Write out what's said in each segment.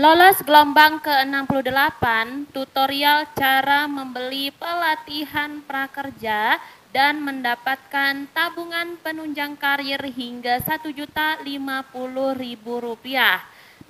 Lolos gelombang ke-68, tutorial cara membeli pelatihan prakerja dan mendapatkan tabungan penunjang karir hingga Rp1.050.000.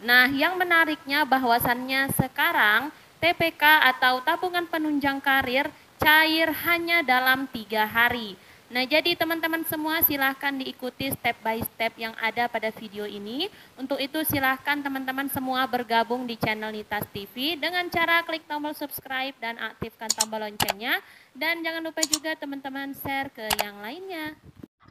Nah, yang menariknya bahwasannya sekarang TPK atau tabungan penunjang karir cair hanya dalam tiga hari. Nah, jadi teman-teman semua silahkan diikuti step by step yang ada pada video ini. Untuk itu silahkan teman-teman semua bergabung di channel Nitas TV dengan cara klik tombol subscribe dan aktifkan tombol loncengnya. Dan jangan lupa juga teman-teman share ke yang lainnya.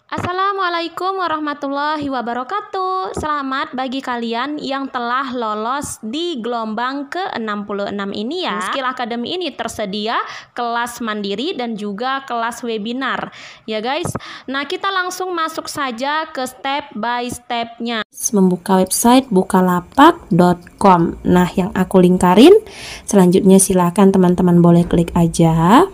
Assalamualaikum warahmatullahi wabarakatuh. Selamat bagi kalian yang telah lolos di gelombang ke-66 ini ya. Hmm, skill Academy ini tersedia kelas mandiri dan juga kelas webinar ya guys. Nah, kita langsung masuk saja ke step by stepnya. Membuka website bukalapak.com. Nah, yang aku lingkarin, selanjutnya silakan teman-teman boleh klik aja.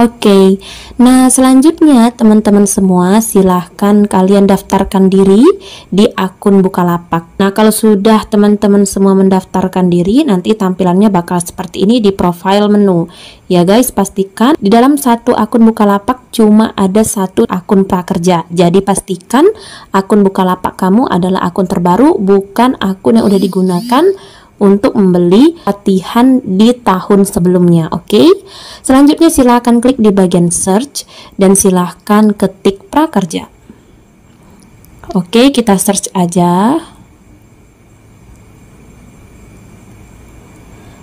Oke, nah selanjutnya teman-teman semua silahkan kalian daftarkan diri di akun Bukalapak. Nah kalau sudah teman-teman semua mendaftarkan diri, nanti tampilannya bakal seperti ini di profile menu. Ya guys, pastikan di dalam satu akun Bukalapak cuma ada satu akun prakerja. Jadi pastikan akun Bukalapak kamu adalah akun terbaru, bukan akun yang udah digunakan untuk membeli latihan di tahun sebelumnya. Oke, okay? selanjutnya silahkan klik di bagian search dan silahkan ketik prakerja. Oke, okay, kita search aja.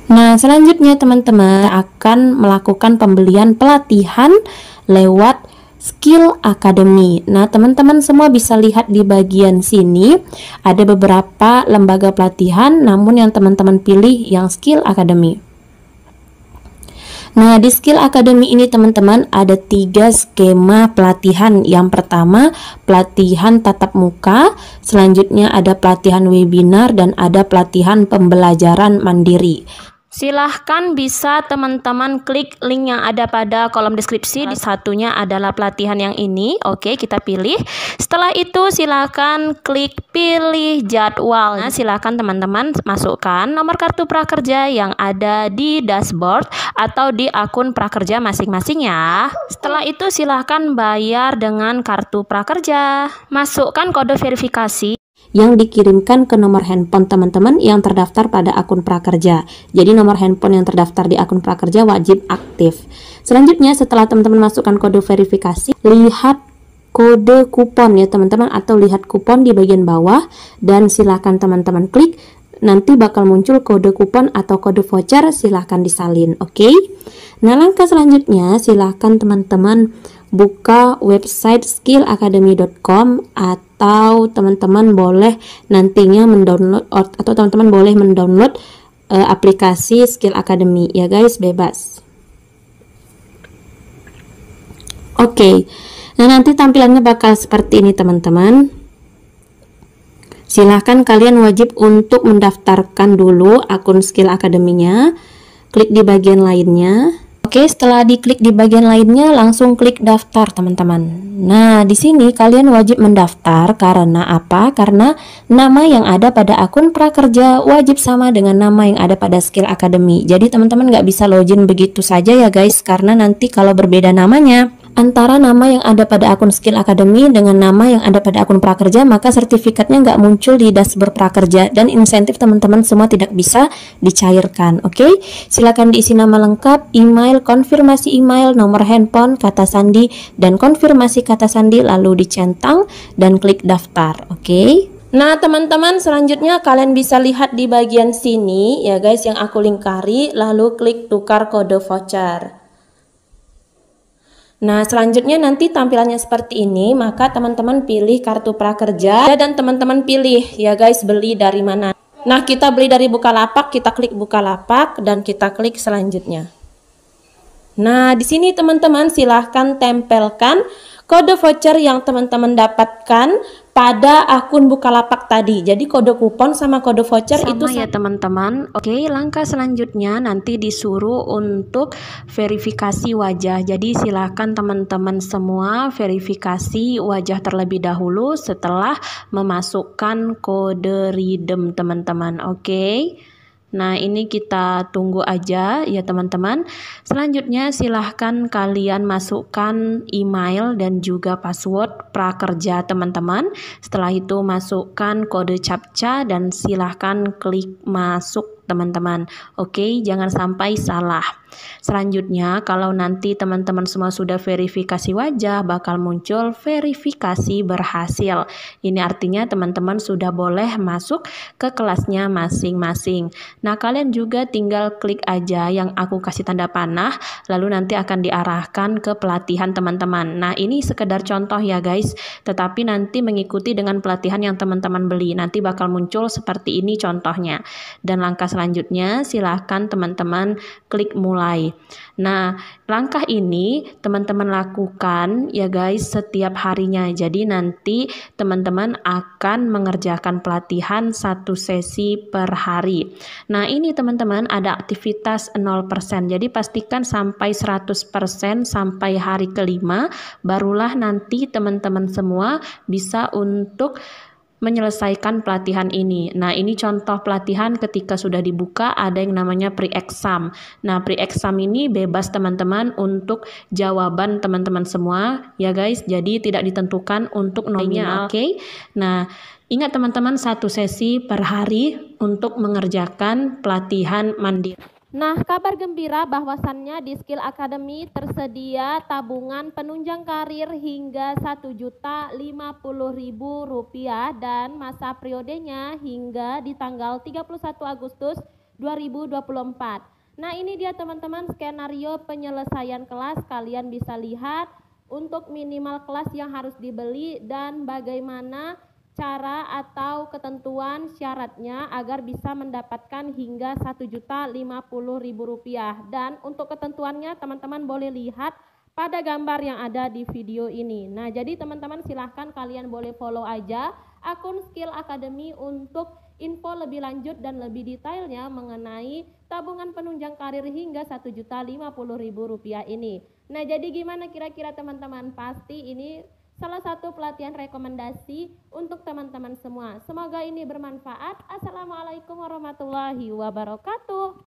Nah, selanjutnya teman-teman akan melakukan pembelian pelatihan lewat Skill Academy. Nah, teman-teman semua bisa lihat di bagian sini ada beberapa lembaga pelatihan namun yang teman-teman pilih yang Skill Academy. Nah, di Skill Academy ini teman-teman ada tiga skema pelatihan. Yang pertama, pelatihan tatap muka, selanjutnya ada pelatihan webinar dan ada pelatihan pembelajaran mandiri. Silahkan bisa teman-teman klik link yang ada pada kolom deskripsi. Di satunya adalah pelatihan yang ini. Oke, kita pilih. Setelah itu silahkan klik pilih jadwal. Nah, silahkan teman-teman masukkan nomor kartu prakerja yang ada di dashboard atau di akun prakerja masing-masing ya. Setelah itu silahkan bayar dengan kartu prakerja. Masukkan kode verifikasi yang dikirimkan ke nomor handphone teman-teman yang terdaftar pada akun prakerja. Jadi nomor handphone yang terdaftar di akun prakerja wajib aktif. Selanjutnya setelah teman-teman masukkan kode verifikasi, lihat kode kupon ya teman-teman atau lihat kupon di bagian bawah dan silakan teman-teman klik nanti bakal muncul kode kupon atau kode voucher silahkan disalin oke okay? nah langkah selanjutnya silahkan teman-teman buka website skillacademy.com atau atau teman-teman boleh nantinya mendownload atau teman-teman boleh mendownload uh, aplikasi Skill Academy ya guys, bebas. Oke. Okay. Nah, nanti tampilannya bakal seperti ini teman-teman. Silahkan kalian wajib untuk mendaftarkan dulu akun Skill Academy-nya. Klik di bagian lainnya. Oke, setelah diklik di bagian lainnya, langsung klik daftar, teman-teman. Nah, di sini kalian wajib mendaftar karena apa? Karena nama yang ada pada akun prakerja wajib sama dengan nama yang ada pada skill academy. Jadi, teman-teman nggak bisa login begitu saja ya, guys, karena nanti kalau berbeda namanya, antara nama yang ada pada akun Skill Academy dengan nama yang ada pada akun prakerja, maka sertifikatnya nggak muncul di dashboard prakerja dan insentif teman-teman semua tidak bisa dicairkan. Oke, okay? silakan diisi nama lengkap, email, konfirmasi email, nomor handphone, kata sandi, dan konfirmasi kata sandi lalu dicentang dan klik daftar. Oke. Okay? Nah teman-teman selanjutnya kalian bisa lihat di bagian sini ya guys yang aku lingkari lalu klik tukar kode voucher Nah, selanjutnya nanti tampilannya seperti ini, maka teman-teman pilih kartu prakerja dan teman-teman pilih ya guys beli dari mana. Nah, kita beli dari Bukalapak, kita klik Bukalapak dan kita klik selanjutnya. Nah, di sini teman-teman silahkan tempelkan kode voucher yang teman-teman dapatkan pada akun Bukalapak tadi. Jadi kode kupon sama kode voucher sama itu sama ya teman-teman. Oke, langkah selanjutnya nanti disuruh untuk verifikasi wajah. Jadi silakan teman-teman semua verifikasi wajah terlebih dahulu setelah memasukkan kode redeem teman-teman. Oke. Nah, ini kita tunggu aja ya teman-teman. Selanjutnya silahkan kalian masukkan email dan juga password prakerja teman-teman. Setelah itu masukkan kode captcha dan silahkan klik masuk teman-teman. Oke, jangan sampai salah. Selanjutnya, kalau nanti teman-teman semua sudah verifikasi wajah, bakal muncul verifikasi berhasil. Ini artinya teman-teman sudah boleh masuk ke kelasnya masing-masing. Nah, kalian juga tinggal klik aja yang aku kasih tanda panah, lalu nanti akan diarahkan ke pelatihan teman-teman. Nah, ini sekedar contoh ya guys, tetapi nanti mengikuti dengan pelatihan yang teman-teman beli. Nanti bakal muncul seperti ini contohnya. Dan langkah selanjutnya silahkan teman-teman klik mulai. Nah, langkah ini teman-teman lakukan ya guys setiap harinya. Jadi nanti teman-teman akan mengerjakan pelatihan satu sesi per hari. Nah, ini teman-teman ada aktivitas 0%. Jadi pastikan sampai 100% sampai hari kelima barulah nanti teman-teman semua bisa untuk menyelesaikan pelatihan ini. Nah, ini contoh pelatihan ketika sudah dibuka ada yang namanya pre-exam. Nah, pre-exam ini bebas teman-teman untuk jawaban teman-teman semua ya guys. Jadi tidak ditentukan untuk nominal. Oke. Okay? Nah, ingat teman-teman satu sesi per hari untuk mengerjakan pelatihan mandiri. Nah, kabar gembira bahwasannya di Skill Academy tersedia tabungan penunjang karir hingga Rp1.050.000 dan masa periodenya hingga di tanggal 31 Agustus 2024. Nah, ini dia teman-teman skenario penyelesaian kelas. Kalian bisa lihat untuk minimal kelas yang harus dibeli dan bagaimana cara atau ketentuan syaratnya agar bisa mendapatkan hingga Rp1.050.000 dan untuk ketentuannya teman-teman boleh lihat pada gambar yang ada di video ini. Nah, jadi teman-teman silahkan kalian boleh follow aja akun Skill Academy untuk info lebih lanjut dan lebih detailnya mengenai tabungan penunjang karir hingga Rp1.050.000 ini. Nah, jadi gimana kira-kira teman-teman? Pasti ini salah satu pelatihan rekomendasi untuk teman-teman semua. Semoga ini bermanfaat. Assalamualaikum warahmatullahi wabarakatuh.